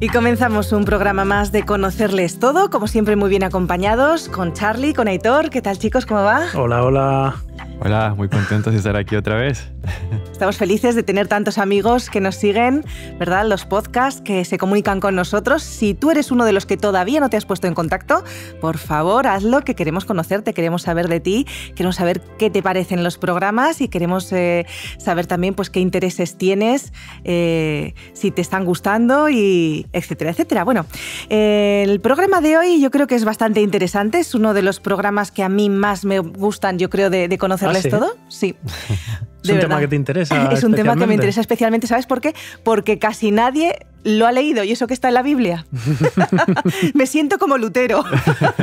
Y comenzamos un programa más de conocerles todo, como siempre muy bien acompañados, con Charlie, con Aitor. ¿Qué tal chicos? ¿Cómo va? Hola, hola. Hola, muy contentos de estar aquí otra vez. Estamos felices de tener tantos amigos que nos siguen, ¿verdad? Los podcasts que se comunican con nosotros. Si tú eres uno de los que todavía no te has puesto en contacto, por favor, hazlo, que queremos conocerte, queremos saber de ti, queremos saber qué te parecen los programas y queremos eh, saber también pues, qué intereses tienes, eh, si te están gustando, y etcétera, etcétera. Bueno, el programa de hoy yo creo que es bastante interesante, es uno de los programas que a mí más me gustan, yo creo, de, conocerles ¿Ah, sí? todo. Sí. Es un tema que te interesa. Es un tema que me interesa especialmente, ¿sabes por qué? Porque casi nadie lo ha leído y eso que está en la Biblia. Me siento como Lutero.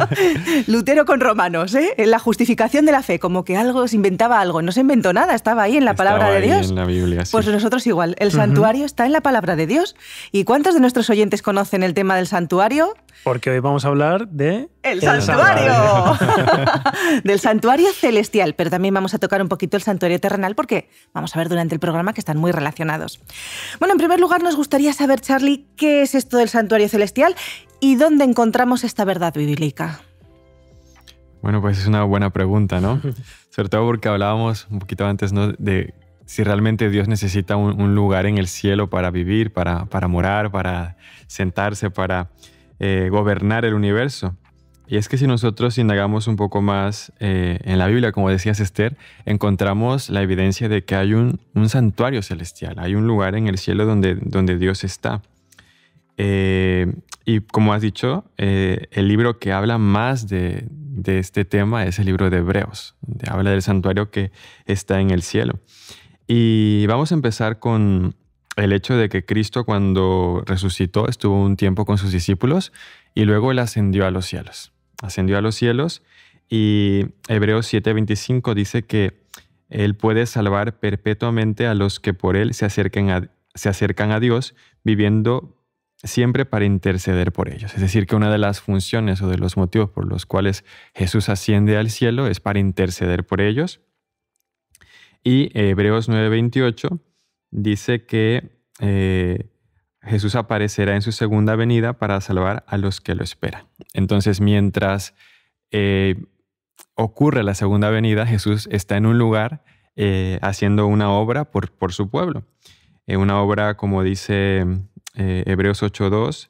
Lutero con romanos, ¿eh? En la justificación de la fe, como que algo se inventaba algo. No se inventó nada, estaba ahí en la palabra de Dios. En la Biblia, sí. Pues nosotros igual. El santuario está en la palabra de Dios. ¿Y cuántos de nuestros oyentes conocen el tema del santuario? Porque hoy vamos a hablar de... El, santuario. del santuario celestial, pero también vamos a tocar un poquito el santuario terrenal porque vamos a ver durante el programa que están muy relacionados. Bueno, en primer lugar nos gustaría saber, Charlie, ¿qué es esto del santuario celestial y dónde encontramos esta verdad bíblica? Bueno, pues es una buena pregunta, ¿no? Sobre todo porque hablábamos un poquito antes ¿no? de si realmente Dios necesita un, lugar en el cielo para vivir, para, para morar, para sentarse, para eh, gobernar el universo. Y es que si nosotros indagamos un poco más eh, en la Biblia, como decías Esther, encontramos la evidencia de que hay un, santuario celestial, hay un lugar en el cielo donde, Dios está. Eh, y como has dicho, eh, el libro que habla más de, este tema es el libro de Hebreos, donde habla del santuario que está en el cielo. Y vamos a empezar con el hecho de que Cristo cuando resucitó estuvo un tiempo con sus discípulos y luego él ascendió a los cielos ascendió a los cielos y Hebreos 7:25 dice que Él puede salvar perpetuamente a los que por Él se acercan a, se acercan a Dios, viviendo siempre para interceder por ellos. Es decir, que una de las funciones o de los motivos por los cuales Jesús asciende al cielo es para interceder por ellos. Y Hebreos 9:28 dice que eh, Jesús aparecerá en su segunda venida para salvar a los que lo esperan. Entonces, mientras eh, ocurre la segunda venida, Jesús está en un lugar eh, haciendo una obra por, por su pueblo. Eh, una obra, como dice Hebreos 8.2,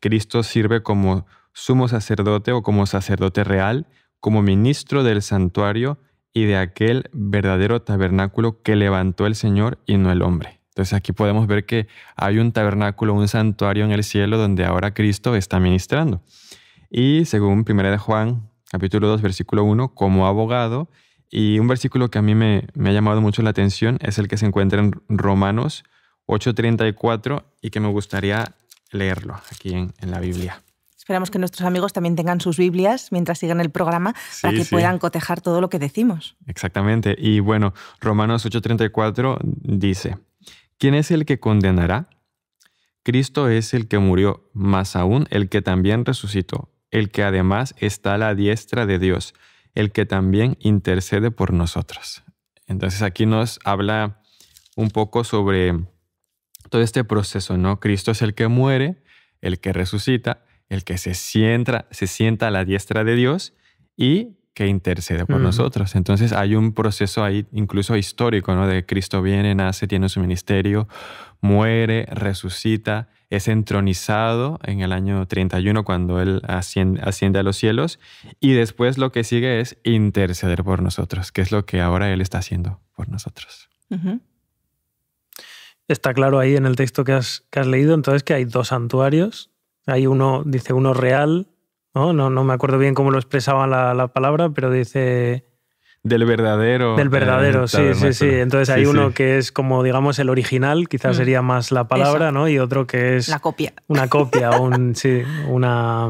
Cristo sirve como sumo sacerdote o como sacerdote real, como ministro del santuario y de aquel verdadero tabernáculo que levantó el Señor y no el hombre. Entonces aquí podemos ver que hay un tabernáculo, un santuario en el cielo donde ahora Cristo está ministrando. Y según 1 Juan capítulo 2 versículo 1, como abogado, y un versículo que a mí me, ha llamado mucho la atención es el que se encuentra en Romanos 8:34 y que me gustaría leerlo aquí en, la Biblia. Esperamos que nuestros amigos también tengan sus Biblias mientras sigan el programa para que puedan cotejar todo lo que decimos. Exactamente. Y bueno, Romanos 8:34 dice, ¿Quién es el que condenará? Cristo es el que murió, más aún el que también resucitó, el que además está a la diestra de Dios, el que también intercede por nosotros. Entonces aquí nos habla un poco sobre todo este proceso, ¿no? Cristo es el que muere, el que resucita, el que se sienta, se sienta a la diestra de Dios y que intercede por nosotros. Entonces hay un proceso ahí incluso histórico, ¿no? De Cristo viene, nace, tiene su ministerio, muere, resucita, es entronizado en el año 31 cuando Él asciende, a los cielos y después lo que sigue es interceder por nosotros, que es lo que ahora Él está haciendo por nosotros. Está claro ahí en el texto que has, que has leído entonces que hay dos santuarios. Hay uno, dice uno real ¿no? me acuerdo bien cómo lo expresaba la, la palabra, pero dice... Del verdadero. Del verdadero, eh, sí, sí, sí. Entonces hay uno que es como, digamos, el original, quizás mm. sería más la palabra, ¿no? Y otro que es... La copia. Una copia, un, sí, una,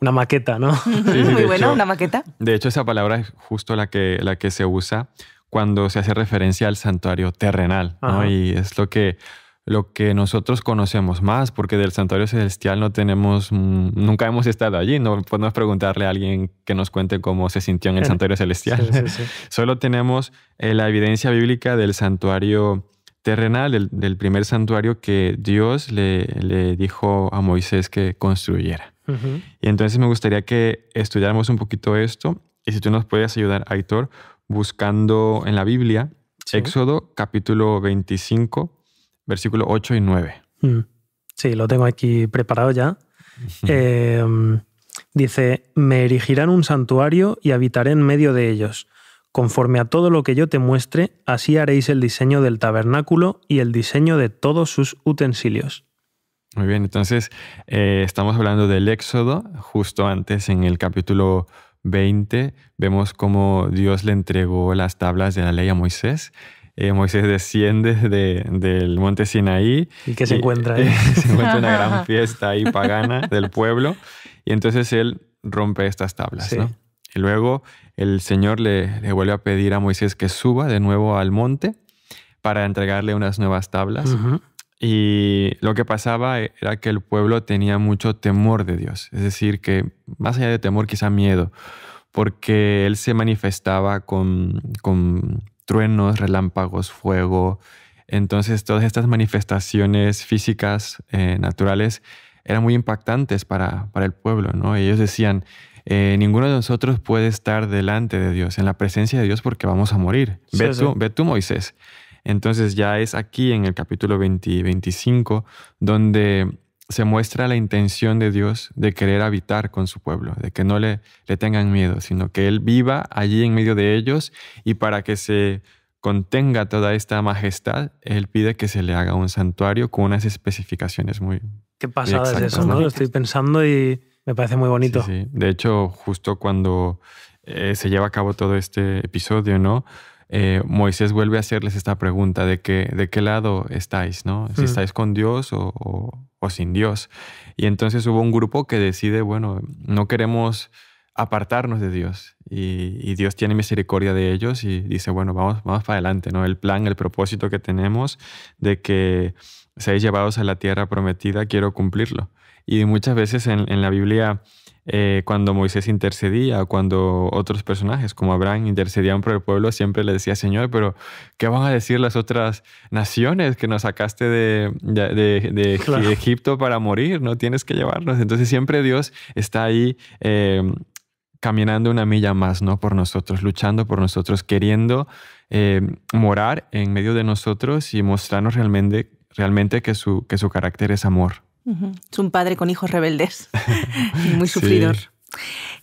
una maqueta, ¿no? Muy bueno, una maqueta. De hecho, esa palabra es justo la que, la que se usa cuando se hace referencia al santuario terrenal, ¿no? Y es lo que lo que nosotros conocemos más, porque del santuario celestial no tenemos, mm, nunca hemos estado allí, no podemos preguntarle a alguien que nos cuente cómo se sintió en el santuario celestial. Solo tenemos eh, la evidencia bíblica del santuario terrenal, del, primer santuario que Dios le, dijo a Moisés que construyera. Y entonces me gustaría que estudiáramos un poquito esto, y si tú nos puedes ayudar, Aitor, buscando en la Biblia, Éxodo capítulo 25 versículo 8 y 9. Mm. Sí, lo tengo aquí preparado ya. Em, dice, me erigirán un santuario y habitaré en medio de ellos. Conforme a todo lo que yo te muestre, así haréis el diseño del tabernáculo y el diseño de todos sus utensilios. Muy bien, entonces eh, estamos hablando del Éxodo, justo antes en el capítulo 20 vemos cómo Dios le entregó las tablas de la ley a Moisés eh, Moisés desciende del monte Sinaí. ¿Y que se encuentra ahí? se encuentra una gran fiesta ahí pagana del pueblo. Y entonces él rompe estas tablas. Y luego el Señor le, vuelve a pedir a Moisés que suba de nuevo al monte para entregarle unas nuevas tablas. Y lo que pasaba era que el pueblo tenía mucho temor de Dios. Es decir, que más allá de temor, quizá miedo, porque Él se manifestaba con truenos, relámpagos, fuego. Entonces todas estas manifestaciones físicas eh, naturales eran muy impactantes para, para el pueblo. ¿no? Ellos decían, eh, ninguno de nosotros puede estar delante de Dios, en la presencia de Dios, porque vamos a morir. ve, Tú, ve, Moisés. Entonces ya es aquí en el capítulo 20, 25 donde se muestra la intención de Dios de querer habitar con su pueblo, de que no le, le tengan miedo, sino que Él viva allí en medio de ellos y para que se contenga toda esta majestad, Él pide que se le haga un santuario con unas especificaciones muy... Qué pasada es eso, ¿no? Lo estoy pensando y me parece muy bonito. Sí, De hecho, justo cuando eh, se lleva a cabo todo este episodio, ¿no? Eh, Moisés vuelve a hacerles esta pregunta de, que, de qué lado estáis, ¿no? Si hmm. estáis con Dios o, sin Dios. Y entonces hubo un grupo que decide, bueno, no queremos apartarnos de Dios. Y, Dios tiene misericordia de ellos y dice, bueno, vamos, vamos para adelante, ¿no? El plan, el propósito que tenemos de que seáis llevados a la tierra prometida, quiero cumplirlo. Y muchas veces en, la Biblia, eh, cuando Moisés intercedía, cuando otros personajes como Abraham intercedían por el pueblo, siempre le decía, Señor, pero ¿qué van a decir las otras naciones que nos sacaste de, Egipto para morir? No tienes que llevarnos. Entonces siempre Dios está ahí. Em, caminando una milla más, ¿no? Por nosotros, luchando por nosotros, queriendo em, morar en medio de nosotros y mostrarnos realmente realmente que su, que su carácter es amor. Es un padre con hijos rebeldes muy sufridor.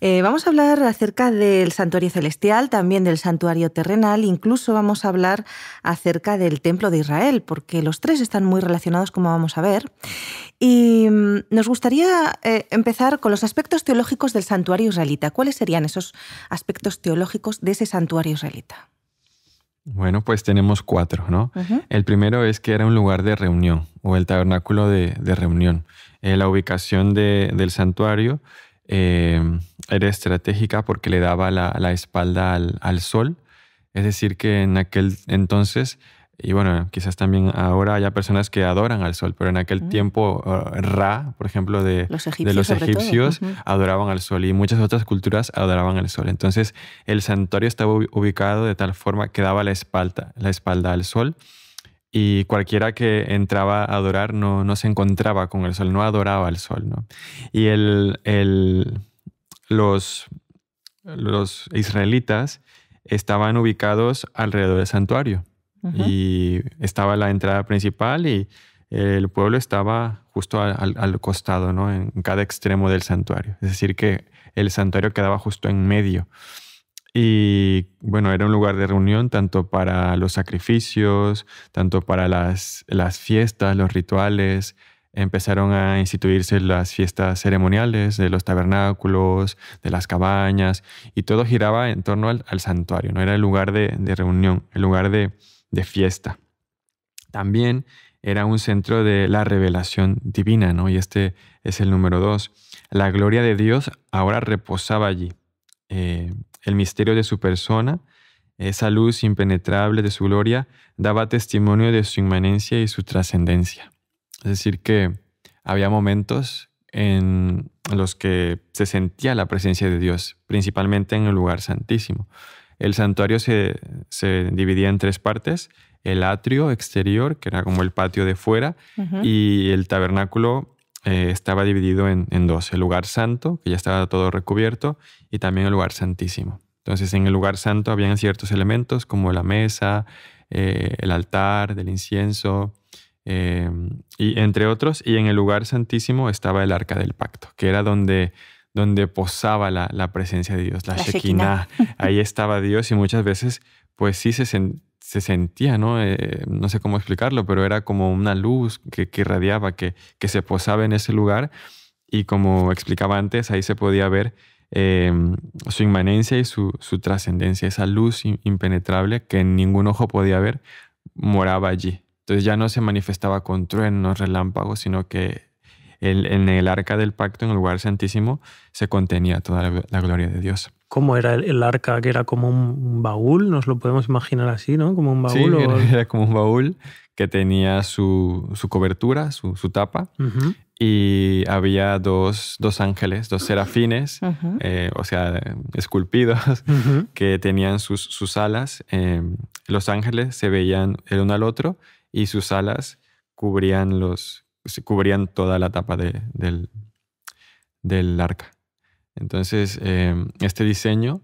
Eh, vamos a hablar acerca del santuario celestial, también del santuario terrenal, incluso vamos a hablar acerca del templo de Israel, porque los tres están muy relacionados, como vamos a ver. Y mm, nos gustaría eh, empezar con los aspectos teológicos del santuario israelita. ¿Cuáles serían esos aspectos teológicos de ese santuario israelita? Bueno, pues tenemos cuatro, ¿no? El primero es que era un lugar de reunión o el tabernáculo de, reunión. Eh, la ubicación del santuario eh, era estratégica porque le daba la, espalda al, sol, es decir, que en aquel entonces y bueno, quizás también ahora haya personas que adoran al sol, pero en aquel mm. tiempo eh, Ra, por ejemplo, de los egipcios, adoraban al sol y muchas otras culturas adoraban al sol. Entonces el santuario estaba ubicado de tal forma que daba la espalda, la espalda al sol y cualquiera que entraba a adorar no, no se encontraba con el sol, no adoraba al sol. ¿no? Y el, los, los israelitas estaban ubicados alrededor del santuario y estaba la entrada principal y eh, el pueblo estaba justo al, costado, En cada extremo del santuario. Es decir, que el santuario quedaba justo en medio. Y bueno, era un lugar de reunión tanto para los sacrificios, tanto para las, fiestas, los rituales. Empezaron a instituirse las fiestas ceremoniales de los tabernáculos, de las cabañas, y todo giraba en torno al, santuario. No era el lugar de, de reunión, el lugar de, de fiesta. También era un centro de la revelación divina, ¿no? Y este es el número dos. La gloria de Dios ahora reposaba allí. Eh, el misterio de su persona, esa luz impenetrable de su gloria, daba testimonio de su inmanencia y su trascendencia. Es decir, que había momentos en los que se sentía la presencia de Dios, principalmente en el lugar santísimo. El santuario se, dividía en tres partes, el atrio exterior, que era como el patio de fuera, y el tabernáculo eh, estaba dividido en, dos, el lugar santo, que ya estaba todo recubierto, y también el lugar santísimo. Entonces en el lugar santo habían ciertos elementos como la mesa, eh, el altar del incienso, eh, y entre otros, y en el lugar santísimo estaba el arca del pacto, que era donde donde posaba la, presencia de Dios, la, la Ahí estaba Dios y muchas veces, pues sí se, sentía, ¿no? Eh, no sé cómo explicarlo, pero era como una luz que, que irradiaba, que, que se posaba en ese lugar y como explicaba antes, ahí se podía ver em, su inmanencia y su, su trascendencia, esa luz impenetrable que ningún ojo podía ver, moraba allí. Entonces ya no se manifestaba con truenos, relámpagos, sino que en el arca del pacto, en el lugar santísimo, se contenía toda la, gloria de Dios. ¿Cómo era el, arca? Que era como un baúl, nos lo podemos imaginar así, ¿no? Como un baúl. Sí, era, como un baúl que tenía su, su cobertura, su, tapa, y había dos, ángeles, dos serafines, eh, o sea, esculpidos, que tenían sus, sus alas. Em, los ángeles se veían el uno al otro y sus alas cubrían los, se cubrían toda la tapa del, del, arca. Entonces, em, este diseño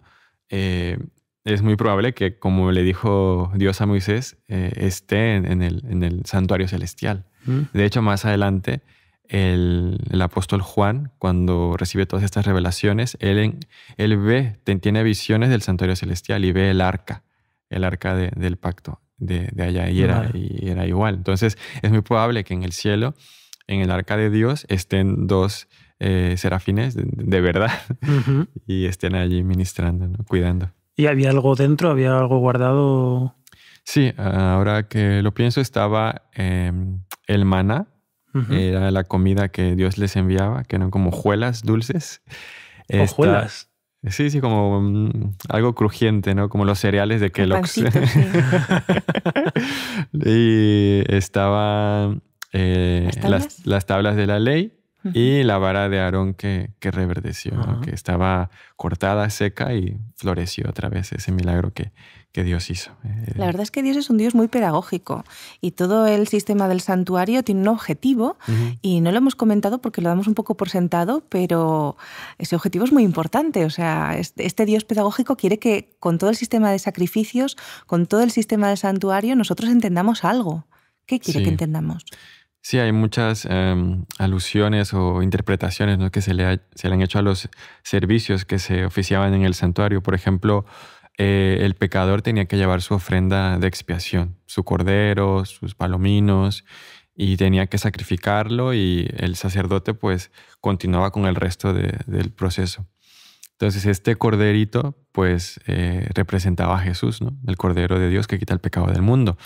eh, es muy probable que, como le dijo Dios a Moisés, eh, esté en, el, en, el, santuario celestial. Mm. De hecho, más adelante, el, apóstol Juan, cuando recibe todas estas revelaciones, él, ve, tiene visiones del santuario celestial y ve el arca, el arca del pacto de, allá y era, igual. Entonces es muy probable que en el cielo, en el arca de Dios, estén dos eh, serafines de, verdad y estén allí ministrando, cuidando. ¿Y había algo dentro? ¿Había algo guardado? Sí, ahora que lo pienso, estaba em, el maná, era la comida que Dios les enviaba, que eran como juelas dulces. Hojuelas. Sí, sí, como mm, algo crujiente, ¿no? Como los cereales de Kellogg's. y estaban eh, las, tablas de la ley y la vara de Aarón que, que reverdeció, ah. que estaba cortada, seca y floreció otra vez ese milagro que, que Dios hizo. Eh, La verdad es que Dios es un Dios muy pedagógico y todo el sistema del santuario tiene un objetivo y no lo hemos comentado porque lo damos un poco por sentado, pero ese objetivo es muy importante. O sea, este Dios pedagógico quiere que con todo el sistema de sacrificios, con todo el sistema del santuario, nosotros entendamos algo. ¿Qué quiere que entendamos? Sí, hay muchas em, alusiones o interpretaciones que se le, se le han hecho a los servicios que se oficiaban en el santuario. Por ejemplo, eh, el pecador tenía que llevar su ofrenda de expiación, su cordero, sus palominos, y tenía que sacrificarlo y el sacerdote pues continuaba con el resto del proceso. Entonces este corderito pues eh, representaba a Jesús, El cordero de Dios que quita el pecado del mundo.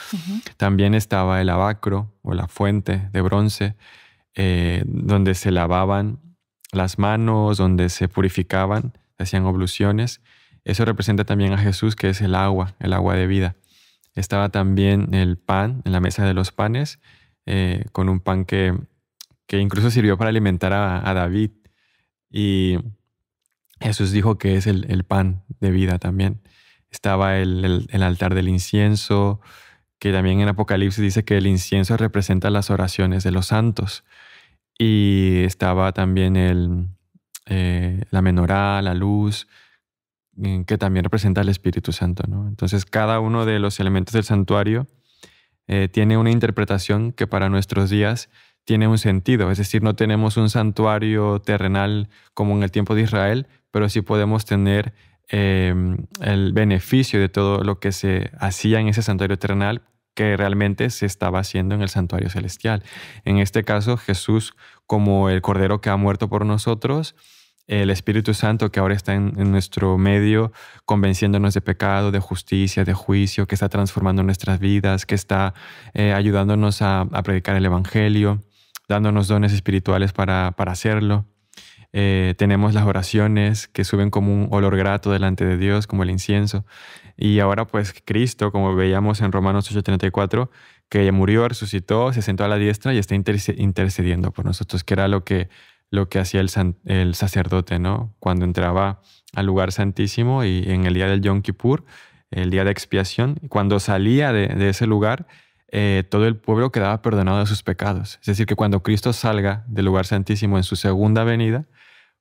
También estaba el abacro o la fuente de bronce eh, donde se lavaban las manos, donde se purificaban, hacían obluciones eso representa también a Jesús, que es el agua, el agua de vida. Estaba también el pan en la mesa de los panes, eh, con un pan que, incluso sirvió para alimentar a, David. Y Jesús dijo que es el, pan de vida también. Estaba el, altar del incienso, que también en Apocalipsis dice que el incienso representa las oraciones de los santos. Y estaba también el, eh, la menorá, la luz, que también representa al Espíritu Santo. ¿no? Entonces cada uno de los elementos del santuario eh, tiene una interpretación que para nuestros días tiene un sentido. Es decir, no tenemos un santuario terrenal como en el tiempo de Israel, pero sí podemos tener em, el beneficio de todo lo que se hacía en ese santuario terrenal que realmente se estaba haciendo en el santuario celestial. En este caso, Jesús como el Cordero que ha muerto por nosotros, el Espíritu Santo que ahora está en, nuestro medio, convenciéndonos de pecado, de justicia, de juicio, que está transformando nuestras vidas, que está eh, ayudándonos a, predicar el Evangelio, dándonos dones espirituales para, para hacerlo. Eh, tenemos las oraciones que suben como un olor grato delante de Dios, como el incienso. Y ahora pues Cristo, como veíamos en Romanos 8:34, que murió, resucitó, se sentó a la diestra y está intercediendo por nosotros, que era lo que lo que hacía el, sacerdote, ¿no? Cuando entraba al lugar santísimo y en el día del Yom Kippur, el día de expiación, cuando salía de, ese lugar, eh, todo el pueblo quedaba perdonado de sus pecados. Es decir, que cuando Cristo salga del lugar santísimo en su segunda venida,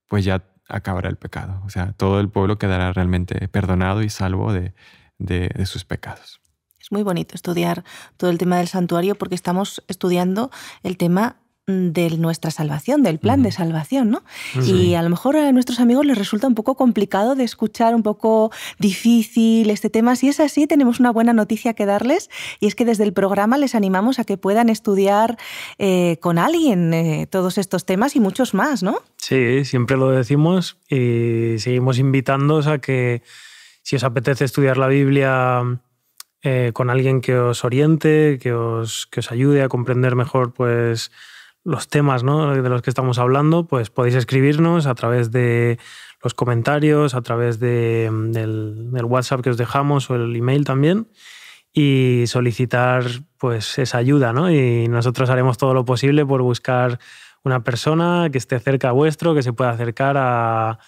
pues ya acabará el pecado. O sea, todo el pueblo quedará realmente perdonado y salvo de, de sus pecados. Es muy bonito estudiar todo el tema del santuario porque estamos estudiando el tema de nuestra salvación, del plan de salvación, ¿no? Y a lo mejor a nuestros amigos les resulta un poco complicado de escuchar, un poco difícil este tema. Si es así, tenemos una buena noticia que darles y es que desde el programa les animamos a que puedan estudiar eh, con alguien eh, todos estos temas y muchos más, ¿no? Sí, siempre lo decimos y seguimos invitándoos a que si os apetece estudiar la Biblia eh, con alguien que os oriente, que os, que os ayude a comprender mejor, pues los temas ¿no? de los que estamos hablando, pues podéis escribirnos a través de los comentarios, a través mm, del, WhatsApp que os dejamos o el email también y solicitar pues esa ayuda, ¿no? Y nosotros haremos todo lo posible por buscar una persona que esté cerca vuestro, que se pueda acercar a,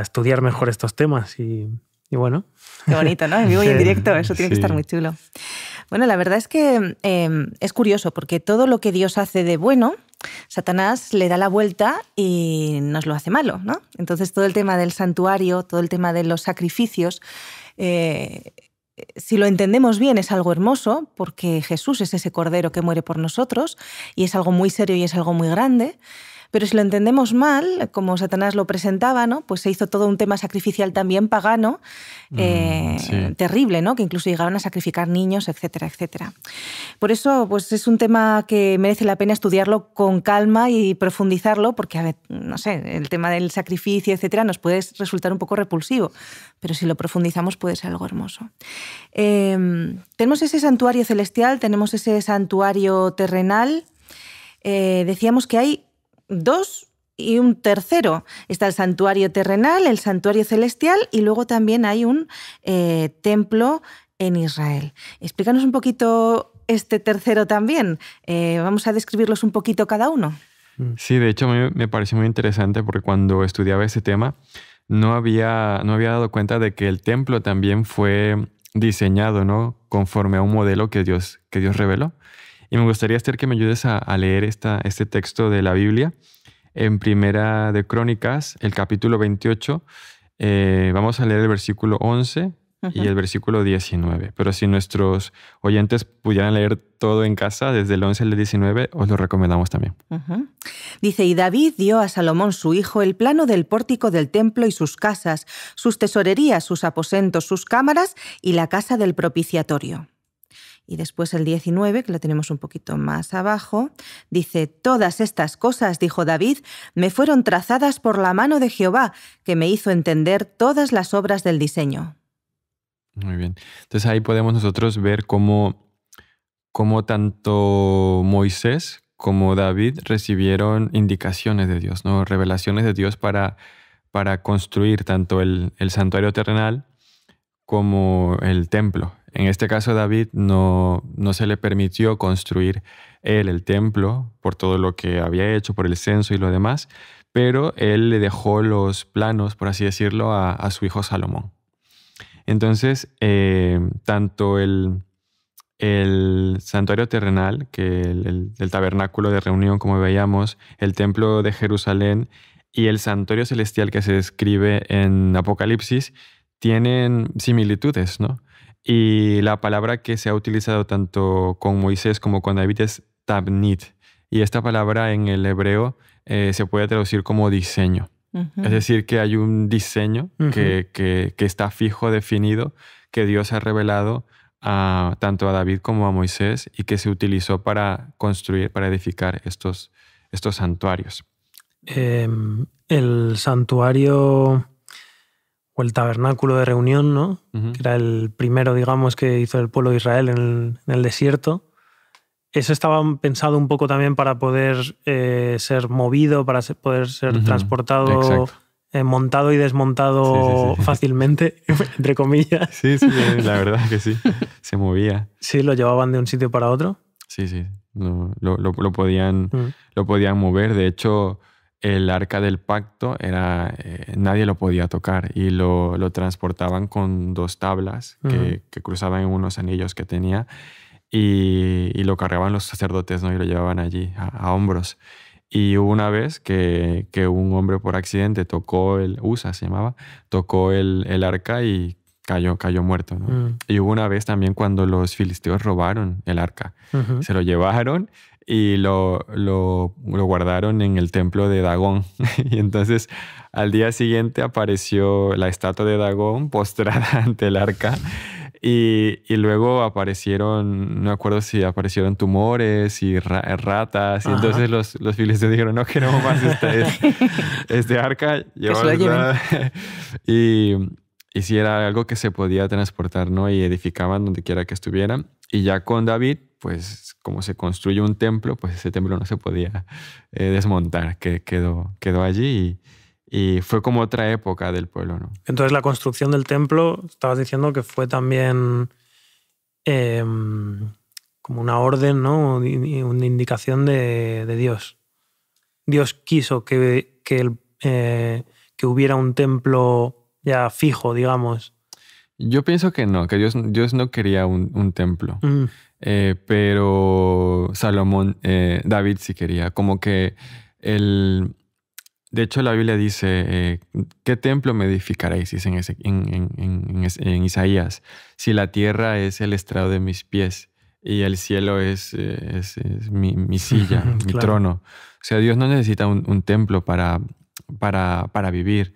estudiar mejor estos temas y, bueno. Qué bonito, ¿no? En vivo y en directo, eso tiene que estar muy chulo. Bueno, la verdad es que em, es curioso porque todo lo que Dios hace de bueno, Satanás le da la vuelta y nos lo hace malo, ¿no? Entonces todo el tema del santuario, todo el tema de los sacrificios, eh, si lo entendemos bien es algo hermoso porque Jesús es ese cordero que muere por nosotros y es algo muy serio y es algo muy grande. Pero si lo entendemos mal, como Satanás lo presentaba, ¿no? pues se hizo todo un tema sacrificial también pagano, mm, eh, terrible, ¿no? que incluso llegaban a sacrificar niños, etcétera, etcétera. Por eso pues, es un tema que merece la pena estudiarlo con calma y profundizarlo, porque, a ver, no sé, el tema del sacrificio, etcétera, nos puede resultar un poco repulsivo, pero si lo profundizamos puede ser algo hermoso. Em, tenemos ese santuario celestial, tenemos ese santuario terrenal. Eh, decíamos que hay dos y un tercero. Está el santuario terrenal, el santuario celestial y luego también hay un eh, templo en Israel. Explícanos un poquito este tercero también. Eh, vamos a describirlos un poquito cada uno. Mm. Sí, de hecho me, me pareció muy interesante porque cuando estudiaba ese tema no había, no había dado cuenta de que el templo también fue diseñado, ¿no? Conforme a un modelo que Dios, que Dios reveló. Y me gustaría, Esther, que me ayudes a, leer esta, este texto de la Biblia. En Primera de Crónicas, el capítulo 28, eh, vamos a leer el versículo 11 y el versículo 19. Pero si nuestros oyentes pudieran leer todo en casa, desde el 11 al 19, os lo recomendamos también. Dice, y David dio a Salomón su hijo el plano del pórtico del templo y sus casas, sus tesorerías, sus aposentos, sus cámaras y la casa del propiciatorio. Y después el 19, que lo tenemos un poquito más abajo, dice, todas estas cosas, dijo David, me fueron trazadas por la mano de Jehová, que me hizo entender todas las obras del diseño. Muy bien. Entonces ahí podemos nosotros ver cómo, tanto Moisés como David recibieron indicaciones de Dios, revelaciones de Dios para, para construir tanto el, el santuario terrenal como el templo, en este caso David no, se le permitió construir él el templo por todo lo que había hecho, por el censo y lo demás, pero él le dejó los planos, por así decirlo, a, su hijo Salomón. Entonces, eh, tanto el, santuario terrenal, que el, tabernáculo de reunión, como veíamos, el templo de Jerusalén y el santuario celestial que se describe en Apocalipsis, tienen similitudes, ¿no? Y la palabra que se ha utilizado tanto con Moisés como con David es tabnit. Y esta palabra en el hebreo eh, se puede traducir como diseño. Es decir, que hay un diseño que, está fijo, definido, que Dios ha revelado a, tanto a David como a Moisés y que se utilizó para construir, para edificar estos, estos santuarios. Em, el santuario o el tabernáculo de reunión, ¿no? que era el primero, digamos, que hizo el pueblo de Israel en el, desierto. Eso estaba pensado un poco también para poder eh, ser movido, para poder ser transportado, eh, montado y desmontado fácilmente, entre comillas. Sí, sí, la verdad que sí, se movía. Sí, lo llevaban de un sitio para otro. Sí, sí, lo, podían, lo podían mover. De hecho, el arca del pacto era eh, nadie lo podía tocar y lo, transportaban con dos tablas que, cruzaban en unos anillos que tenía y, lo cargaban los sacerdotes ¿no? y lo llevaban allí a, hombros. Y hubo una vez que, un hombre por accidente tocó el, USA se llamaba, tocó el, arca y cayó, cayó muerto. Mm. Y hubo una vez también cuando los filisteos robaron el arca, se lo llevaron y lo, lo, guardaron en el templo de Dagón. y entonces al día siguiente apareció la estatua de Dagón postrada ante el arca. Y, luego aparecieron, no acuerdo si aparecieron tumores y ratas. Y entonces los, los filisteos dijeron, no queremos más este, este arca. y, y si era algo que se podía transportar, ¿no? Y edificaban donde quiera que estuvieran. Y ya con David, pues como se construye un templo, pues ese templo no se podía eh, desmontar, que quedó, quedó allí y, fue como otra época del pueblo, ¿no? Entonces la construcción del templo, estabas diciendo que fue también em, como una orden, ¿no? Una indicación de, Dios. Dios quiso que, que, eh, que hubiera un templo ya fijo, digamos. Yo pienso que no, que Dios, no quería un, templo. Mm. Eh, pero Salomón, eh, David sí quería. Como que el. De hecho, la Biblia dice: eh, ¿Qué templo me edificaréis? Dice en, ese, en, en, en, Isaías: Si la tierra es el estrado de mis pies y el cielo es, es, mi, silla, mi trono. O sea, Dios no necesita un templo para para, vivir.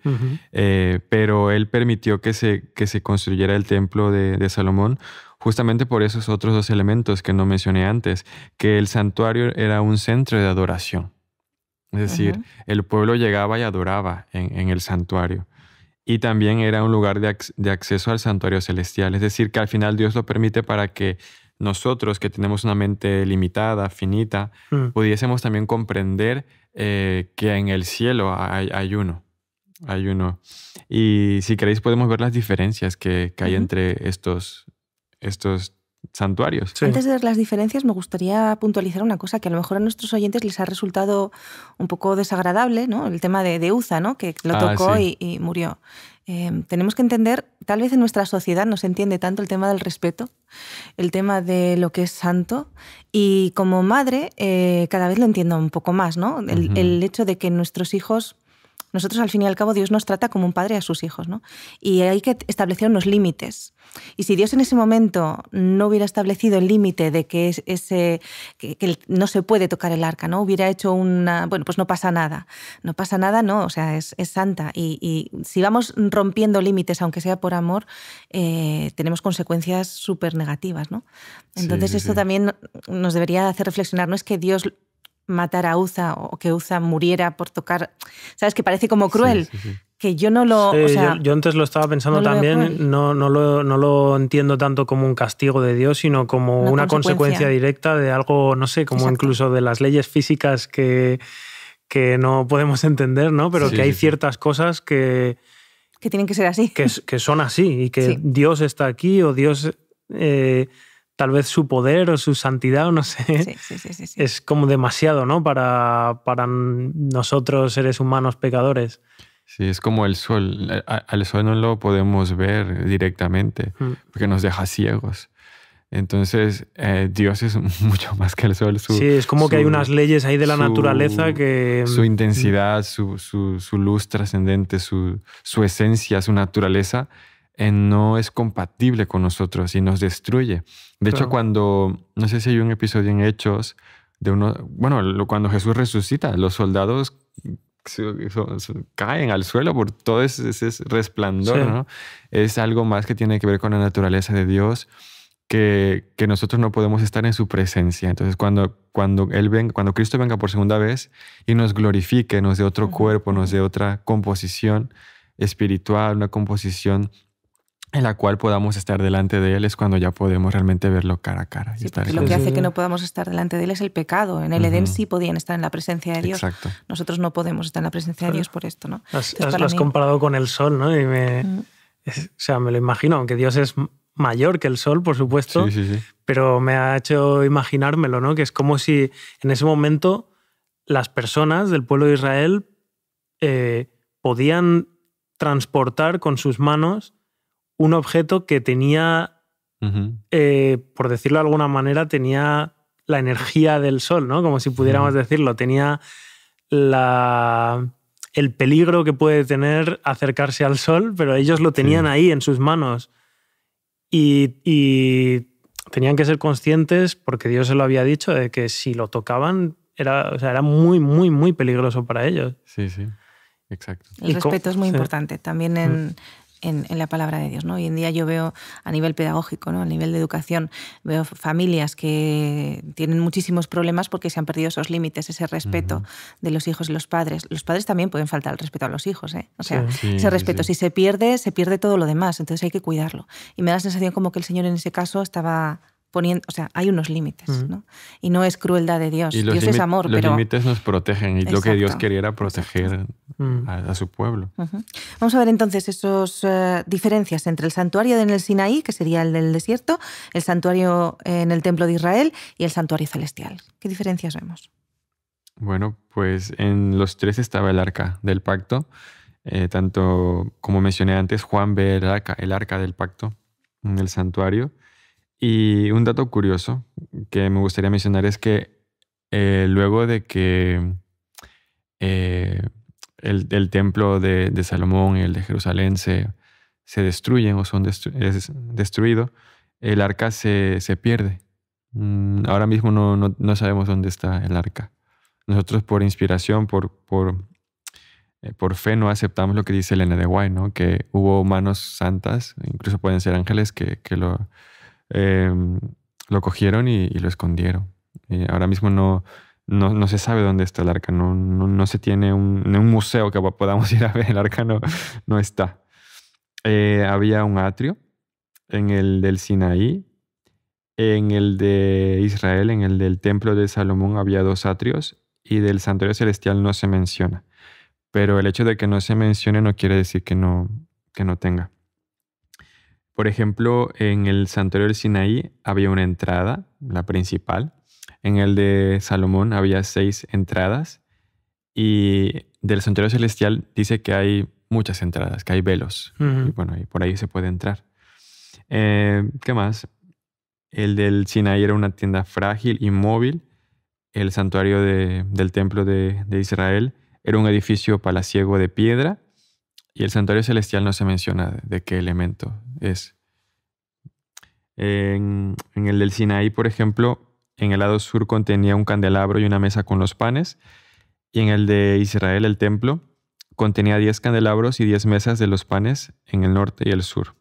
Eh, pero él permitió que se, que se construyera el templo de, Salomón justamente por esos otros dos elementos que no mencioné antes, que el santuario era un centro de adoración. Es decir, el pueblo llegaba y adoraba en, el santuario. Y también era un lugar de, de, acceso al santuario celestial. Es decir, que al final Dios lo permite para que nosotros que tenemos una mente limitada, finita, mm. pudiésemos también comprender eh, que en el cielo hay, uno. Hay uno. Y si queréis podemos ver las diferencias que, hay entre estos, estos santuarios. Antes de ver las diferencias, me gustaría puntualizar una cosa que a lo mejor a nuestros oyentes les ha resultado un poco desagradable, ¿no? El tema de, Uza, ¿no? Que lo ah, tocó y, murió. Em, tenemos que entender, tal vez en nuestra sociedad no se entiende tanto el tema del respeto, el tema de lo que es santo, y como madre eh, cada vez lo entiendo un poco más, ¿no? El, el hecho de que nuestros hijos nosotros, al fin y al cabo, Dios nos trata como un padre a sus hijos, ¿no? Y hay que establecer unos límites. Y si Dios en ese momento no hubiera establecido el límite de que, ese, que, no se puede tocar el arca, ¿no? Hubiera hecho una... Bueno, pues no pasa nada. No pasa nada, no, o sea, es, santa. Y, si vamos rompiendo límites, aunque sea por amor, eh, tenemos consecuencias súper negativas, ¿no? Entonces esto también nos debería hacer reflexionar, no es que Dios matar a Uza o que Uza muriera por tocar. ¿Sabes? Que parece como cruel. Que yo no lo. yo, antes lo estaba pensando también, no, no, lo, no lo entiendo tanto como un castigo de Dios, sino como una, consecuencia. directa de algo, no sé, como incluso de las leyes físicas que, que no podemos entender, ¿no? Pero que hay ciertas cosas que. Que tienen que ser así. Que, son así y que Dios está aquí o Dios. Eh, tal vez su poder o su santidad, o no sé, es como demasiado, ¿no? Para, para, nosotros seres humanos pecadores. Sí, es como el sol. Al sol no lo podemos ver directamente mm. porque nos deja ciegos. Entonces, eh, Dios es mucho más que el sol. sí, es como que hay unas leyes ahí de la naturaleza que... Su mm, intensidad, su, luz trascendente, su, esencia, su naturaleza, no es compatible con nosotros y nos destruye. De hecho, cuando, no sé si hay un episodio en Hechos, de uno, bueno, cuando Jesús resucita, los soldados caen al suelo por todo ese, resplandor, ¿no? Es algo más que tiene que ver con la naturaleza de Dios, que, que, nosotros no podemos estar en su presencia. Entonces, cuando, cuando, él venga, cuando Cristo venga por segunda vez y nos glorifique, nos dé otro cuerpo, nos dé otra composición espiritual, una composición en la cual podamos estar delante de Él es cuando ya podemos realmente verlo cara a cara. Y lo que hace que no podamos estar delante de Él es el pecado. En el Edén sí podían estar en la presencia de Dios. Nosotros no podemos estar en la presencia de Dios por esto, ¿no? lo has comparado con el sol, ¿no? Y me, o sea, me lo imagino, aunque Dios es mayor que el sol, por supuesto, sí, sí, pero me ha hecho imaginármelo, ¿no? Que es como si en ese momento las personas del pueblo de Israel eh, podían transportar con sus manos un objeto que tenía, eh, por decirlo de alguna manera, tenía la energía del sol, ¿no? Como si pudiéramos decirlo, tenía la, el peligro que puede tener acercarse al sol, pero ellos lo tenían ahí en sus manos. Y, tenían que ser conscientes, porque Dios se lo había dicho, de que si lo tocaban era, o era muy, muy, muy peligroso para ellos. Sí, sí. Exacto. El respeto es muy importante. También en, mm en, la palabra de Dios. ¿no? Hoy en día yo veo a nivel pedagógico, ¿no? a nivel de educación, veo familias que tienen muchísimos problemas porque se han perdido esos límites, ese respeto de los hijos y los padres. Los padres también pueden faltar el respeto a los hijos. ¿eh? O sea, ese respeto, si se pierde, se pierde todo lo demás, entonces hay que cuidarlo. Y me da la sensación como que el Señor en ese caso estaba o sea, hay unos límites, ¿no? Y no es crueldad de Dios. Dios es amor, los pero... límites nos protegen y lo que Dios quería era proteger mm. a, su pueblo. Vamos a ver entonces esas eh, diferencias entre el santuario en el Sinaí, que sería el del desierto, el santuario en el templo de Israel y el santuario celestial. ¿Qué diferencias vemos? Bueno, pues en los tres estaba el arca del pacto. Eh, tanto como mencioné antes, Juan ve el arca, el arca del pacto en el santuario. Y un dato curioso que me gustaría mencionar es que eh, luego de que eh, el, templo de, Salomón y el de Jerusalén se, se destruyen o son destruido, el arca se, pierde. Mm, ahora mismo no, sabemos dónde está el arca. Nosotros por inspiración, por, por, eh, por fe, no aceptamos lo que dice Elena de Guay, ¿no? que hubo manos santas, incluso pueden ser ángeles, que lo Em, lo cogieron y, lo escondieron. Eh, ahora mismo no, no, se sabe dónde está el arca, no, no, se tiene un, un, museo que podamos ir a ver, el arca no, está. Eh, había un atrio en el del Sinaí, en el de Israel, en el del templo de Salomón había dos atrios y del santuario celestial no se menciona. Pero el hecho de que no se mencione no quiere decir que no, que no tenga. Por ejemplo, en el santuario del Sinaí había una entrada, la principal. En el de Salomón había seis entradas. Y del santuario celestial dice que hay muchas entradas, que hay velos. Y bueno, y por ahí se puede entrar. Eh, ¿Qué más? El del Sinaí era una tienda frágil y móvil. El santuario del templo de, Israel era un edificio palaciego de piedra. Y el santuario celestial no se menciona de qué elemento es, en, el del Sinaí, por ejemplo, en el lado sur contenía un candelabro y una mesa con los panes, y en el de Israel, el templo, contenía 10 candelabros y 10 mesas de los panes en el norte y el sur.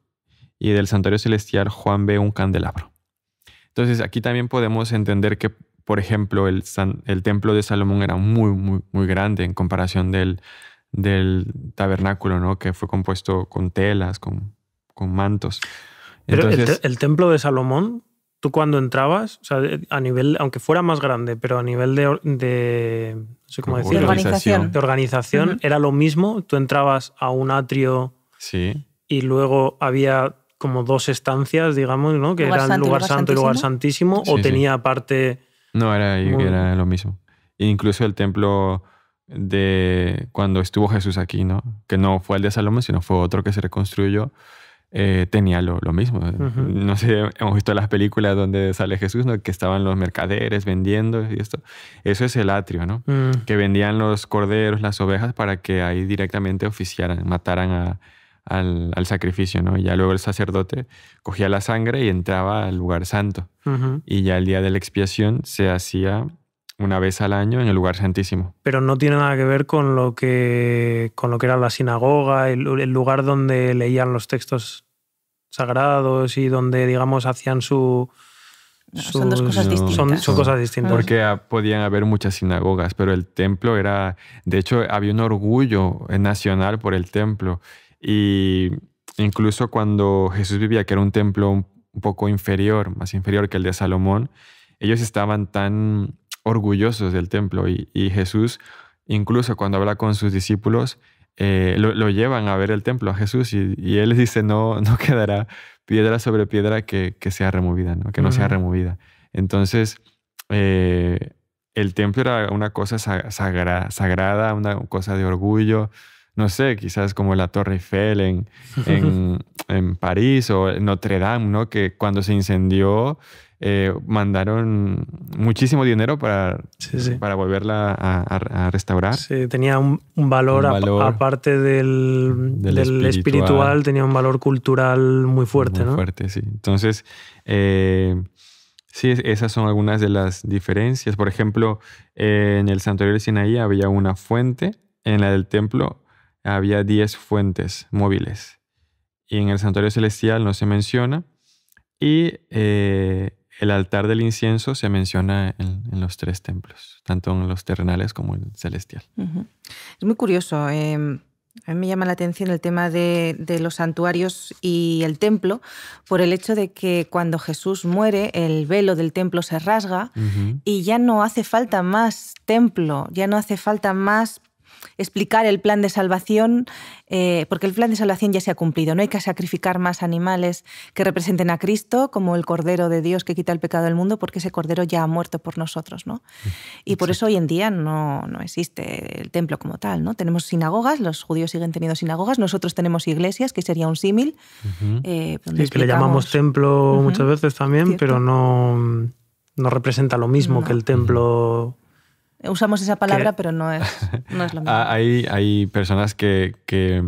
Y del santuario celestial, Juan ve un candelabro. Entonces, aquí también podemos entender que, por ejemplo, el, el templo de Salomón era muy, muy, muy grande en comparación del, del tabernáculo, ¿no? que fue compuesto con telas, con con mantos. el, templo de Salomón, tú cuando entrabas, sea, a nivel, aunque fuera más grande, pero a nivel de, de organización. de organización, era lo mismo. Tú entrabas a un atrio sí. y luego había como dos estancias, digamos, ¿no? Que eran santo, lugar, santo y lugar santísimo, o tenía parte. No, era, era lo mismo. Incluso el templo de cuando estuvo Jesús aquí, ¿no? Que no fue el de Salomón, sino fue otro que se reconstruyó eh, tenía lo, mismo. No sé, hemos visto las películas donde sale Jesús, ¿no? que estaban los mercaderes vendiendo y esto. Eso es el atrio, ¿no? Mm. Que vendían los corderos, las ovejas, para que ahí directamente oficiaran, mataran al, sacrificio, ¿no? Y ya luego el sacerdote cogía la sangre y entraba al lugar santo. Y ya el día de la expiación se hacía una vez al año en el lugar santísimo. Pero no tiene nada que ver con lo que, con lo que era la sinagoga, el, lugar donde leían los textos sagrados y donde, digamos, hacían su... son dos cosas distintas. Son, son, cosas distintas. Porque podían haber muchas sinagogas, pero el templo era... De hecho, había un orgullo nacional por el templo. Y incluso cuando Jesús vivía, que era un templo un poco inferior, más inferior que el de Salomón, ellos estaban tan orgullosos del templo y, Jesús, incluso cuando habla con sus discípulos, eh, lo, llevan a ver el templo a Jesús y, él les dice, no, no quedará piedra sobre piedra que, sea removida, ¿no? que no sea removida. Entonces, eh, el templo era una cosa sagrada, una cosa de orgullo, no sé, quizás como la Torre Eiffel en, en París o en Notre Dame, ¿no? que cuando se incendió eh, mandaron muchísimo dinero para, para volverla a, restaurar. Sí, tenía un, valor, aparte del, espiritual, tenía un valor cultural muy fuerte. Muy fuerte, sí. Entonces, eh, sí, esas son algunas de las diferencias. Por ejemplo, eh, en el santuario de Sinaí había una fuente, en la del templo había 10 fuentes móviles y en el santuario celestial no se menciona y eh, el altar del incienso se menciona en, los tres templos, tanto en los terrenales como en el celestial. Es muy curioso. Em, a mí me llama la atención el tema de, los santuarios y el templo por el hecho de que cuando Jesús muere el velo del templo se rasga y ya no hace falta más templo, ya no hace falta más explicar el plan de salvación, eh, porque el plan de salvación ya se ha cumplido. No hay que sacrificar más animales que representen a Cristo, como el Cordero de Dios que quita el pecado del mundo, porque ese Cordero ya ha muerto por nosotros. ¿no? Y por eso hoy en día no, no existe el templo como tal. ¿no? Tenemos sinagogas, los judíos siguen teniendo sinagogas, nosotros tenemos iglesias, que sería un símil. Es eh, que le llamamos templo muchas veces también, pero no, representa lo mismo que el templo. Usamos esa palabra, pero no es, no es lo mismo. Ah, hay, hay personas que, que,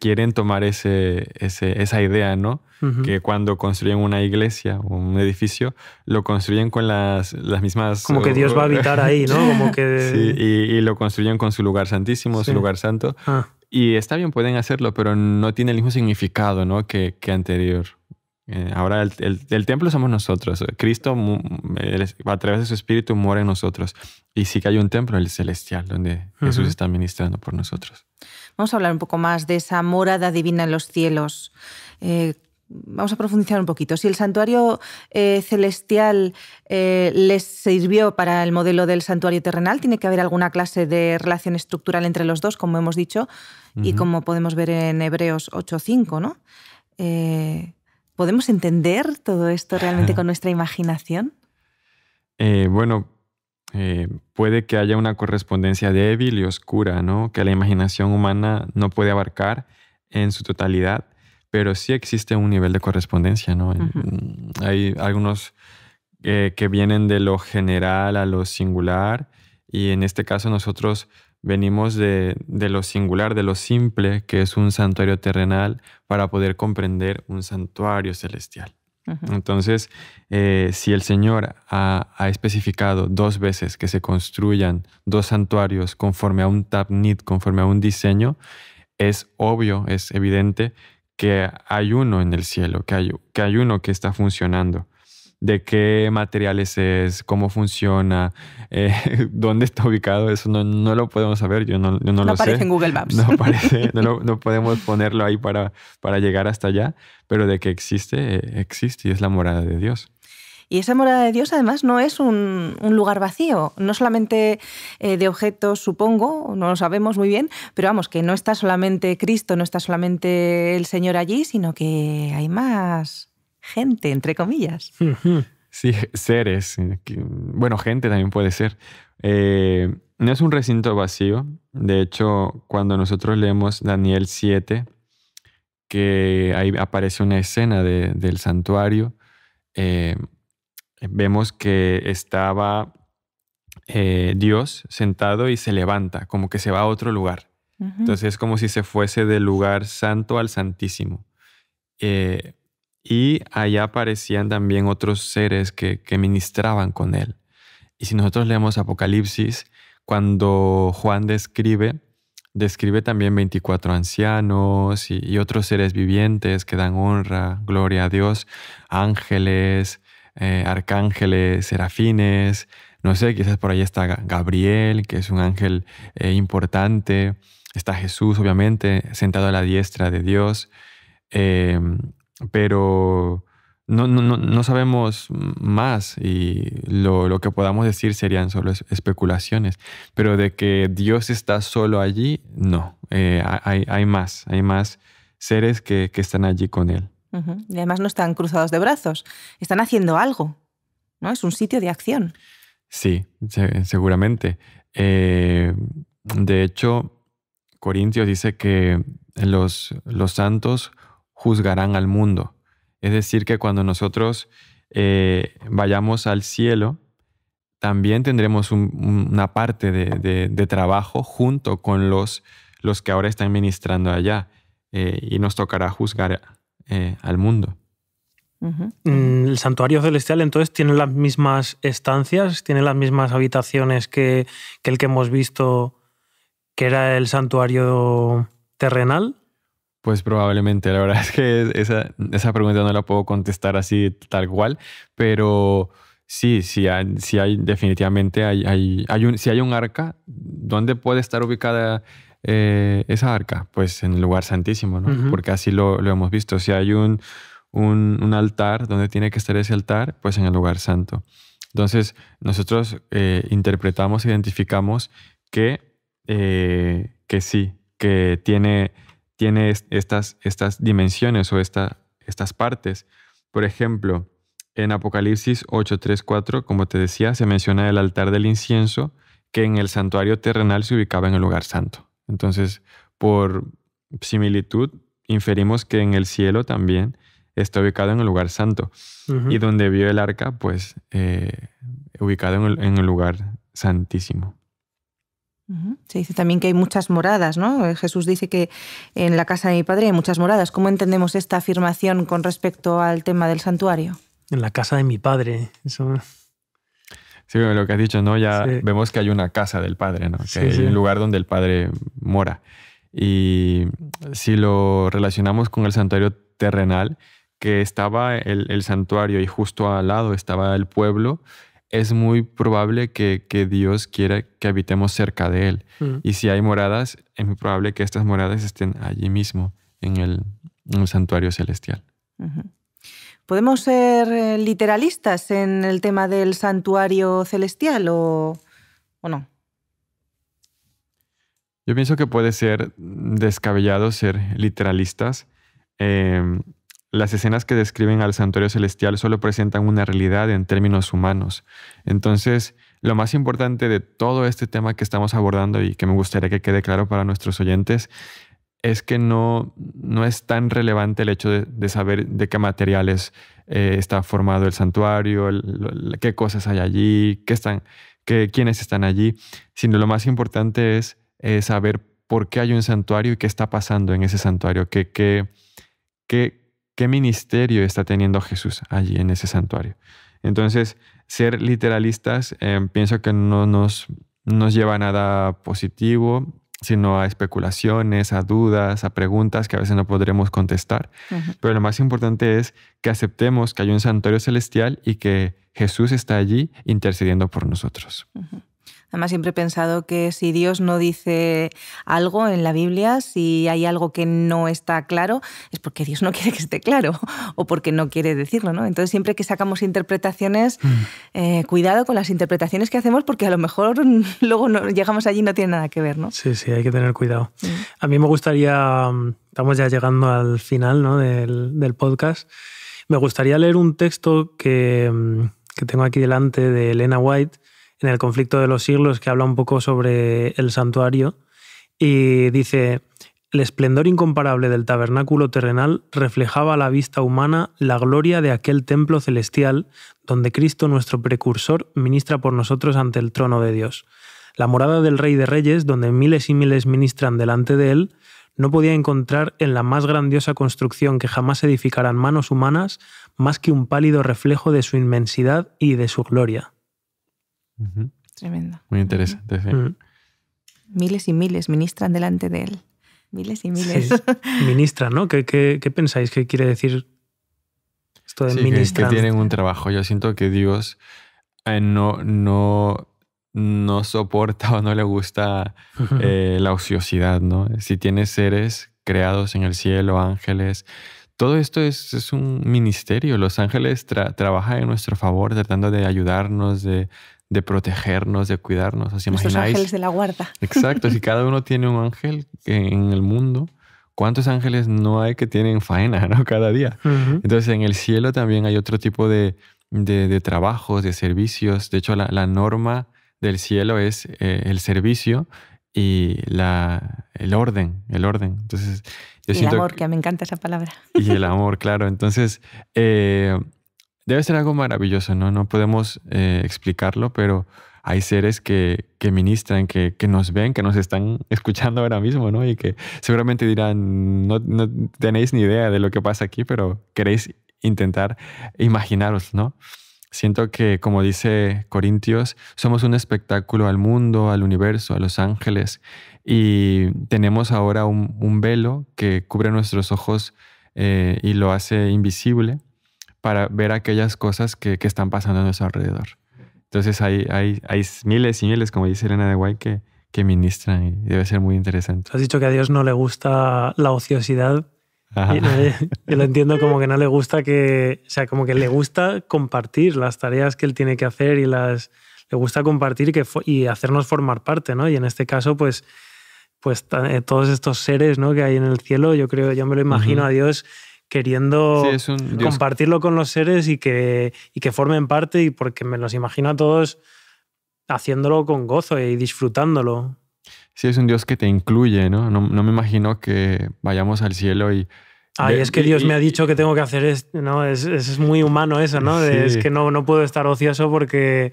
quieren tomar ese, ese, esa idea, ¿no? Que cuando construyen una iglesia o un edificio, lo construyen con las, las mismas... Como que Dios va a habitar ahí, ¿no? Como que... Sí, y, y lo construyen con su lugar santísimo, su lugar santo. Ah. Y está bien, pueden hacerlo, pero no tiene el mismo significado, ¿no? Que, que anterior. Eh, ahora el, el, templo somos nosotros. Cristo a través de su espíritu mora en nosotros. Y sí que hay un templo, el celestial, donde Jesús está ministrando por nosotros. Vamos a hablar un poco más de esa morada divina en los cielos. Eh, vamos a profundizar un poquito. Si el santuario eh, celestial eh, les sirvió para el modelo del santuario terrenal, tiene que haber alguna clase de relación estructural entre los dos, como hemos dicho, y como podemos ver en Hebreos 8.5, ¿no? Eh, ¿Podemos entender todo esto realmente con nuestra imaginación? Eh, bueno, eh, puede que haya una correspondencia débil y oscura, ¿no? Que la imaginación humana no puede abarcar en su totalidad, pero sí existe un nivel de correspondencia, ¿no? Mm, hay algunos eh, que vienen de lo general a lo singular y en este caso nosotros Venimos de, lo singular, de lo simple que es un santuario terrenal para poder comprender un santuario celestial. Entonces, eh, si el Señor ha, especificado dos veces que se construyan dos santuarios conforme a un tabnit, conforme a un diseño, es obvio, es evidente que hay uno en el cielo, que hay uno que está funcionando de qué materiales es, cómo funciona, eh, dónde está ubicado, eso no, lo podemos saber, yo no, yo no, lo sé. No aparece en Google Maps. No aparece, no, podemos ponerlo ahí para, para llegar hasta allá, pero de que existe, eh, existe y es la morada de Dios. Y esa morada de Dios además no es un, lugar vacío, no solamente eh, de objetos, supongo, no lo sabemos muy bien, pero vamos, que no está solamente Cristo, no está solamente el Señor allí, sino que hay más gente, entre comillas. Sí, seres. Eh, bueno, gente también puede ser. Eh, no es un recinto vacío. De hecho, cuando nosotros leemos Daniel 7, que ahí aparece una escena del santuario, eh, vemos que estaba Dios sentado y se levanta, como que se va a otro lugar. Entonces es como si se fuese del lugar santo al santísimo. Y allá aparecían también otros seres que, ministraban con él. Y si nosotros leemos Apocalipsis, cuando Juan describe, describe también 24 ancianos y, otros seres vivientes que dan honra, gloria a Dios, ángeles, eh, arcángeles, serafines, no sé, quizás por ahí está Gabriel, que es un ángel eh, importante, está Jesús, obviamente, sentado a la diestra de Dios. Eh, pero no, no, sabemos más y lo, que podamos decir serían solo especulaciones, pero de que Dios está solo allí, no, eh, hay, hay, más, hay más seres que, están allí con Él. Y además no están cruzados de brazos, están haciendo algo, ¿no? Es un sitio de acción. Sí, seguramente. Eh, de hecho, Corintios dice que los, los santos juzgarán al mundo. Es decir, que cuando nosotros eh, vayamos al cielo, también tendremos una parte de, trabajo junto con los, los que ahora están ministrando allá eh, y nos tocará juzgar eh, al mundo. Mm, el santuario celestial entonces tiene las mismas estancias, tiene las mismas habitaciones que, que el que hemos visto, que era el santuario terrenal. Pues probablemente, la verdad es que esa, pregunta no la puedo contestar así tal cual, pero sí, sí hay, hay definitivamente, hay, hay, hay un, si hay un arca, ¿dónde puede estar ubicada eh, esa arca? Pues en el lugar santísimo, ¿no? Porque así lo, hemos visto. Si hay un, un, altar, ¿dónde tiene que estar ese altar? Pues en el lugar santo. Entonces, nosotros eh, interpretamos, identificamos que, eh, que sí, que tiene tiene estas, estas dimensiones o estas partes. Por ejemplo, en Apocalipsis 8.3.4, como te decía, se menciona el altar del incienso que en el santuario terrenal se ubicaba en el lugar santo. Entonces, por similitud, inferimos que en el cielo también está ubicado en el lugar santo. Y donde vio el arca, pues, eh, ubicado en el lugar santísimo. Se dice también que hay muchas moradas, ¿no? Eh, Jesús dice que en la casa de mi padre hay muchas moradas. ¿Cómo entendemos esta afirmación con respecto al tema del santuario? En la casa de mi padre. Eso... Sí, lo que has dicho, ¿no? Ya vemos que hay una casa del padre, ¿no? Que hay un lugar donde el padre mora. Y si lo relacionamos con el santuario terrenal, que estaba el santuario y justo al lado estaba el pueblo, es muy probable que, Dios quiera que habitemos cerca de Él. Mm. Y si hay moradas, es muy probable que estas moradas estén allí mismo, en el, santuario celestial. ¿Podemos ser eh, literalistas en el tema del santuario celestial o, no? Yo pienso que puede ser descabellado ser literalistas. Em, las escenas que describen al santuario celestial solo presentan una realidad en términos humanos. Entonces, lo más importante de todo este tema que estamos abordando y que me gustaría que quede claro para nuestros oyentes es que no, no es tan relevante el hecho de, saber de qué materiales eh, está formado el santuario, qué cosas hay allí, qué están, qué, quiénes están allí, sino lo más importante es eh, saber por qué hay un santuario y qué está pasando en ese santuario, qué, qué ¿Qué ministerio está teniendo Jesús allí en ese santuario? Entonces, ser literalistas eh, pienso que no nos, nos lleva a nada positivo, sino a especulaciones, a dudas, a preguntas que a veces no podremos contestar. Pero lo más importante es que aceptemos que hay un santuario celestial y que Jesús está allí intercediendo por nosotros. Además, siempre he pensado que si Dios no dice algo en la Biblia, si hay algo que no está claro, es porque Dios no quiere que esté claro o porque no quiere decirlo, ¿no? Entonces, siempre que sacamos interpretaciones, mm. eh, cuidado con las interpretaciones que hacemos porque a lo mejor luego llegamos allí y no tiene nada que ver, ¿no? Sí, sí, hay que tener cuidado. Mm. A mí me gustaría, mm, estamos ya llegando al final del, podcast, me gustaría leer un texto que tengo aquí delante de Elena White, en el conflicto de los siglos que habla un poco sobre el santuario y dice, el esplendor incomparable del tabernáculo terrenal reflejaba a la vista humana la gloria de aquel templo celestial donde Cristo nuestro precursor ministra por nosotros ante el trono de Dios. La morada del Rey de Reyes, donde miles y miles ministran delante de él, no podía encontrar en la más grandiosa construcción que jamás edificaran manos humanas más que un pálido reflejo de su inmensidad y de su gloria. Tremendo. Muy interesante, Miles y miles ministran delante de él. Miles y miles. Ministran, ¿no? ¿Qué, pensáis? que quiere decir esto de sí, Que, tienen un trabajo. Yo siento que Dios eh, no, no, no soporta o no le gusta eh, la ociosidad, ¿no? Si tiene seres creados en el cielo, ángeles, todo esto es, es, un ministerio. Los ángeles trabajan en nuestro favor, tratando de ayudarnos, de de protegernos, de cuidarnos. Son Los ángeles de la guarda. Exacto, si cada uno tiene un ángel en el mundo, ¿cuántos ángeles no hay que tienen faena ¿no? cada día? Entonces en el cielo también hay otro tipo de, de, trabajos, de servicios. De hecho, la, norma del cielo es eh, el servicio y la, el orden, el orden. Entonces, y el amor, que, me encanta esa palabra. Y el amor, claro. Entonces, eh, debe ser algo maravilloso, ¿no? No podemos eh, explicarlo, pero hay seres que, ministran, que, nos ven, que nos están escuchando ahora mismo, ¿no? Y que seguramente dirán, no, tenéis ni idea de lo que pasa aquí, pero queréis intentar imaginaros, ¿no? Siento que, como dice Corintios, somos un espectáculo al mundo, al universo, a los ángeles, y tenemos ahora un, velo que cubre nuestros ojos eh, y lo hace invisible, para ver aquellas cosas que, que están pasando a nuestro alrededor. Entonces hay, hay, hay miles y miles, como dice Elena de Guay, que, que ministran y debe ser muy interesante. Has dicho que a Dios no le gusta la ociosidad. y Yo lo entiendo como que no le gusta que, o sea, como que le gusta compartir las tareas que él tiene que hacer y las, le gusta compartir y, que, y hacernos formar parte, ¿no? Y en este caso, pues, pues eh, todos estos seres ¿no? que hay en el cielo, yo creo, yo me lo imagino a Dios queriendo compartirlo con los seres y que, que formen parte y porque me los imagino a todos haciéndolo con gozo y disfrutándolo. Sí, es un Dios que te incluye, No, no me imagino que vayamos al cielo y Ay, es que Dios me ha dicho que tengo que hacer esto, ¿no? Es, es muy humano eso, ¿no? Es que no, no puedo estar ocioso porque,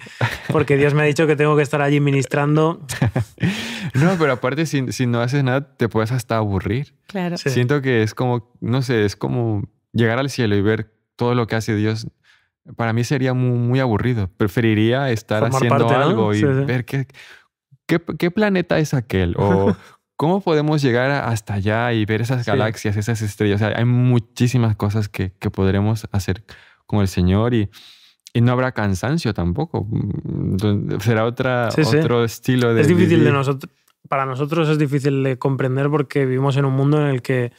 porque Dios me ha dicho que tengo que estar allí ministrando. no, pero aparte, si, si, no haces nada, te puedes hasta aburrir. Claro. Siento que es como, no sé, es como llegar al cielo y ver todo lo que hace Dios. Para mí sería muy, aburrido. Preferiría estar haciendo algo y ver qué, qué, qué planeta es aquel o ¿Cómo podemos llegar hasta allá y ver esas galaxias, esas estrellas? hay muchísimas cosas que, podremos hacer con el Señor y, no habrá cansancio tampoco. Mm, será otra, otro estilo de. Es difícil de nosotros. Para nosotros es difícil de comprender porque vivimos en un mundo en el que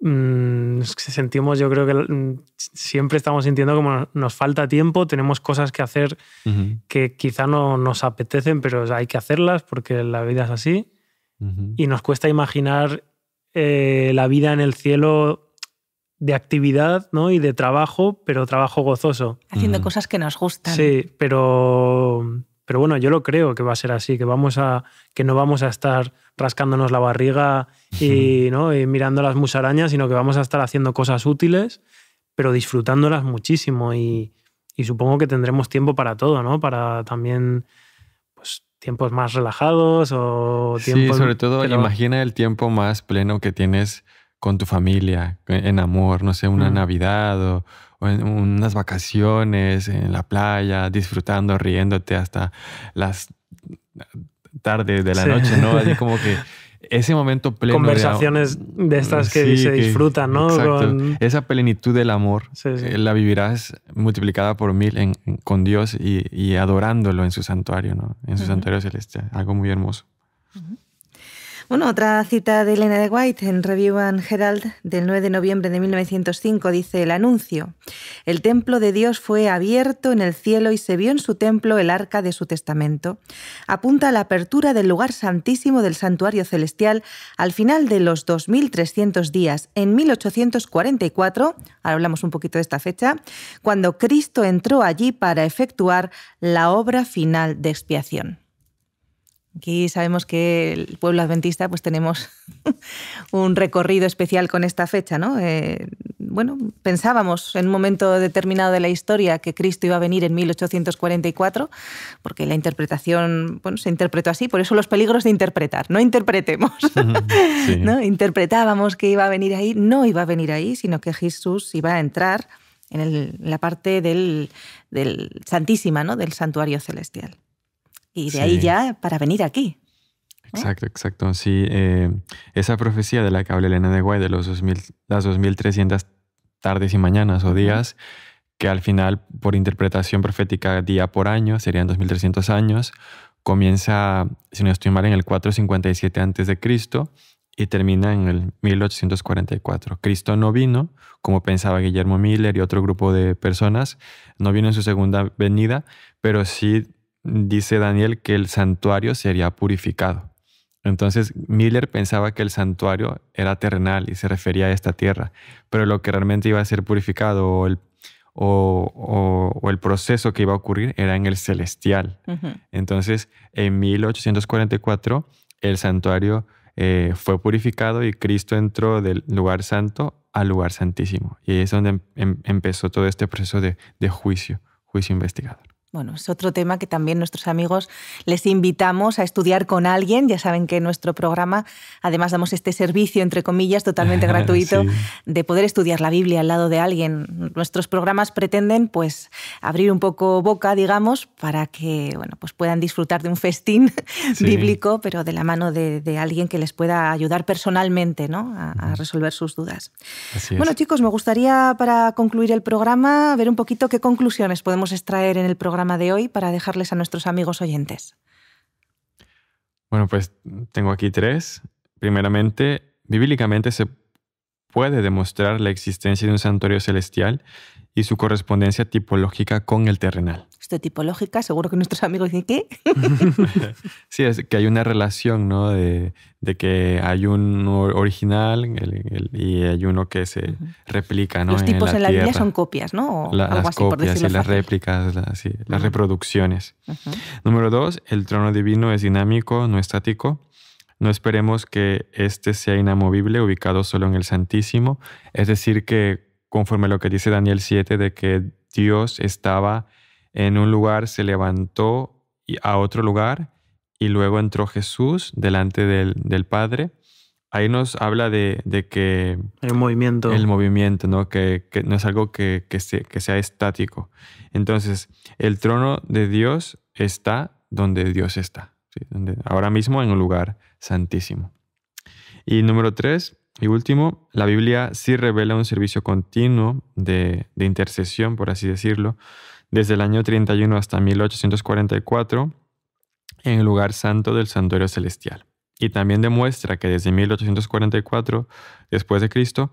mm, sentimos, yo creo que mm, siempre estamos sintiendo como nos falta tiempo, tenemos cosas que hacer que quizá no nos apetecen, pero hay que hacerlas porque la vida es así y nos cuesta imaginar eh, la vida en el cielo de actividad ¿no? y de trabajo, pero trabajo gozoso. Haciendo cosas que nos gustan. Sí, pero, pero bueno, yo lo creo que va a ser así, que, vamos a, que no vamos a estar rascándonos la barriga y, ¿no? mirando las musarañas, sino que vamos a estar haciendo cosas útiles, pero disfrutándolas muchísimo y, y supongo que tendremos tiempo para todo, ¿no? Para también tiempos más relajados o tiempo. Sí, sobre todo imagina el tiempo más pleno que tienes con tu familia, en amor, no sé, una Navidad o, en unas vacaciones en la playa, disfrutando, riéndote hasta las tardes de la noche, ¿no? Así como que ese momento pleno. Conversaciones de, estas que se disfrutan, ¿no? Esa plenitud del amor eh, la vivirás multiplicada por mil con Dios y, adorándolo en su santuario, ¿no? En su santuario celestial. Algo muy hermoso. Una otra cita de Elena de White en Review and Herald del 9 de noviembre de 1905 dice el anuncio. El templo de Dios fue abierto en el cielo y se vio en su templo el arca de su testamento. Apunta a la apertura del lugar santísimo del santuario celestial al final de los 2300 días en 1844, ahora hablamos un poquito de esta fecha, cuando Cristo entró allí para efectuar la obra final de expiación. Aquí sabemos que el pueblo adventista pues tenemos un recorrido especial con esta fecha, ¿no? Eh, bueno, pensábamos en un momento determinado de la historia que Cristo iba a venir en 1844, porque la interpretación, bueno, se interpretó así, por eso los peligros de interpretar, no interpretemos. ¿no? Interpretábamos que iba a venir ahí, no iba a venir ahí, sino que Jesús iba a entrar en, la parte del Santísima, ¿no? Del santuario celestial y de ahí ya para venir aquí. Exacto, exacto. Sí, eh, esa profecía de la que habla Elena de Guay de los 2000, las 2300 tardes y mañanas o días, que al final, por interpretación profética día por año, serían 2300 años, comienza, si no estoy mal, en el 457 a.C. y termina en el 1844. Cristo no vino, como pensaba Guillermo Miller y otro grupo de personas, no vino en su segunda venida, pero sí dice Daniel que el santuario sería purificado. Entonces Miller pensaba que el santuario era terrenal y se refería a esta tierra, pero lo que realmente iba a ser purificado o el, proceso que iba a ocurrir era en el celestial. Entonces en 1844 el santuario eh, fue purificado y Cristo entró del lugar santo al lugar santísimo. Y ahí es donde em, em, empezó todo este proceso de, de juicio, juicio investigado. Bueno, es otro tema que también nuestros amigos les invitamos a estudiar con alguien. Ya saben que nuestro programa además damos este servicio, entre comillas, totalmente gratuito, de poder estudiar la Biblia al lado de alguien. Nuestros programas pretenden pues abrir un poco boca, digamos, para que bueno, pues puedan disfrutar de un festín bíblico, pero de la mano de, alguien que les pueda ayudar personalmente a, resolver sus dudas. bueno, chicos, me gustaría para concluir el programa ver un poquito qué conclusiones podemos extraer en el programa de hoy para dejarles a nuestros amigos oyentes? Bueno, pues tengo aquí tres. Primeramente, bíblicamente se puede demostrar la existencia de un santuario celestial y su correspondencia tipológica con el terrenal. Esto tipológica, seguro que nuestros amigos dicen qué. sí, es que hay una relación, ¿no? De, que hay un original y hay uno que se replica, ¿no? Los tipos en la, Biblia son copias, ¿no? algo las así, copias por las réplicas, las reproducciones. Número dos, el trono divino es dinámico, no estático. No esperemos que este sea inamovible, ubicado solo en el Santísimo. Es decir, que conforme a lo que dice Daniel 7, de que Dios estaba en un lugar, se levantó a otro lugar y luego entró Jesús delante del, Padre. Ahí nos habla de, que... El movimiento. El movimiento, ¿no? Que, no es algo que, sea estático. Entonces, el trono de Dios está donde Dios está. ahora mismo en un lugar santísimo. Y número tres, y último, la Biblia sí revela un servicio continuo de, intercesión, por así decirlo, desde el año 31 hasta 1844 en el lugar santo del santuario celestial. Y también demuestra que desde 1844, después de Cristo,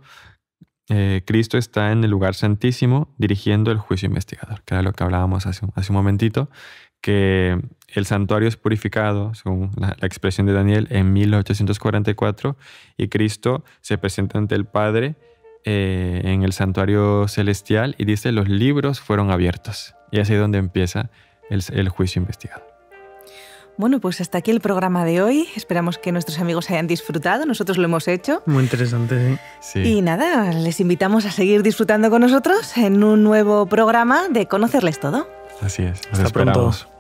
eh, Cristo está en el lugar santísimo dirigiendo el juicio investigador, que era lo que hablábamos hace hace un momentito, que el santuario es purificado, según la, expresión de Daniel, en 1844 y Cristo se presenta ante el Padre eh, en el santuario celestial y dice los libros fueron abiertos. Y así ahí donde empieza el, juicio investigado. Bueno, pues hasta aquí el programa de hoy. Esperamos que nuestros amigos hayan disfrutado. Nosotros lo hemos hecho. Muy interesante, sí. Y nada, les invitamos a seguir disfrutando con nosotros en un nuevo programa de Conocerles Todo. Así es. Nos hasta pronto.